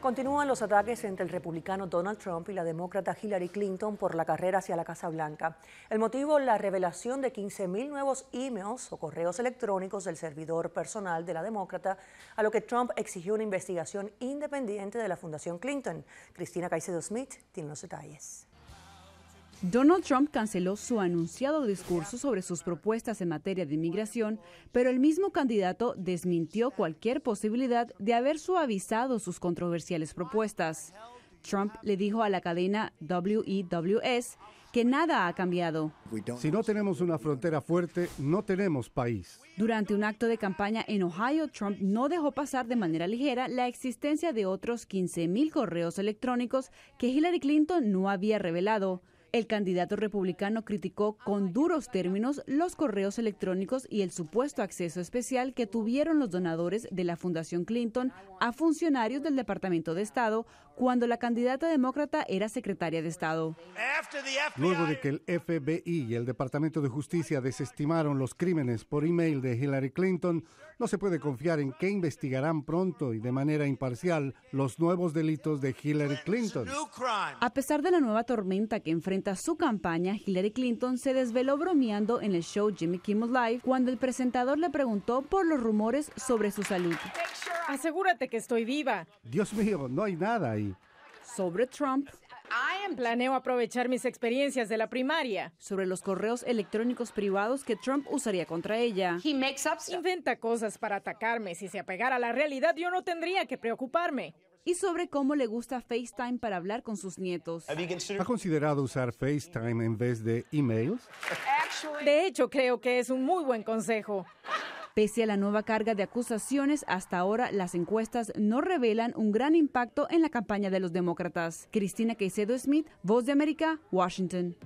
Continúan los ataques entre el republicano Donald Trump y la demócrata Hillary Clinton por la carrera hacia la Casa Blanca. El motivo, la revelación de 15.000 nuevos emails o correos electrónicos del servidor personal de la demócrata, a lo que Trump exigió una investigación independiente de la Fundación Clinton. Cristina Caicedo Smith tiene los detalles. Donald Trump canceló su anunciado discurso sobre sus propuestas en materia de inmigración, pero el mismo candidato desmintió cualquier posibilidad de haber suavizado sus controversiales propuestas. Trump le dijo a la cadena WEWS que nada ha cambiado. Si no tenemos una frontera fuerte, no tenemos país. Durante un acto de campaña en Ohio, Trump no dejó pasar de manera ligera la existencia de otros 15.000 correos electrónicos que Hillary Clinton no había revelado. El candidato republicano criticó con duros términos los correos electrónicos y el supuesto acceso especial que tuvieron los donadores de la Fundación Clinton a funcionarios del Departamento de Estado cuando la candidata demócrata era secretaria de Estado. Luego de que el FBI y el Departamento de Justicia desestimaron los crímenes por email de Hillary Clinton, no se puede confiar en que investigarán pronto y de manera imparcial los nuevos delitos de Hillary Clinton. A pesar de la nueva tormenta que enfrenta su campaña, Hillary Clinton se desveló bromeando en el show Jimmy Kimmel Live cuando el presentador le preguntó por los rumores sobre su salud. Asegúrate que estoy viva. Dios mío, no hay nada ahí. Sobre Trump, Planeo aprovechar mis experiencias de la primaria. Sobre los correos electrónicos privados que Trump usaría contra ella. He makes Inventa cosas para atacarme. Si se apegara a la realidad, yo no tendría que preocuparme y sobre cómo le gusta FaceTime para hablar con sus nietos. ¿Ha considerado usar FaceTime en vez de emails? De hecho, creo que es un muy buen consejo. Pese a la nueva carga de acusaciones, hasta ahora las encuestas no revelan un gran impacto en la campaña de los demócratas. Cristina Quecedo Smith, Voz de América, Washington.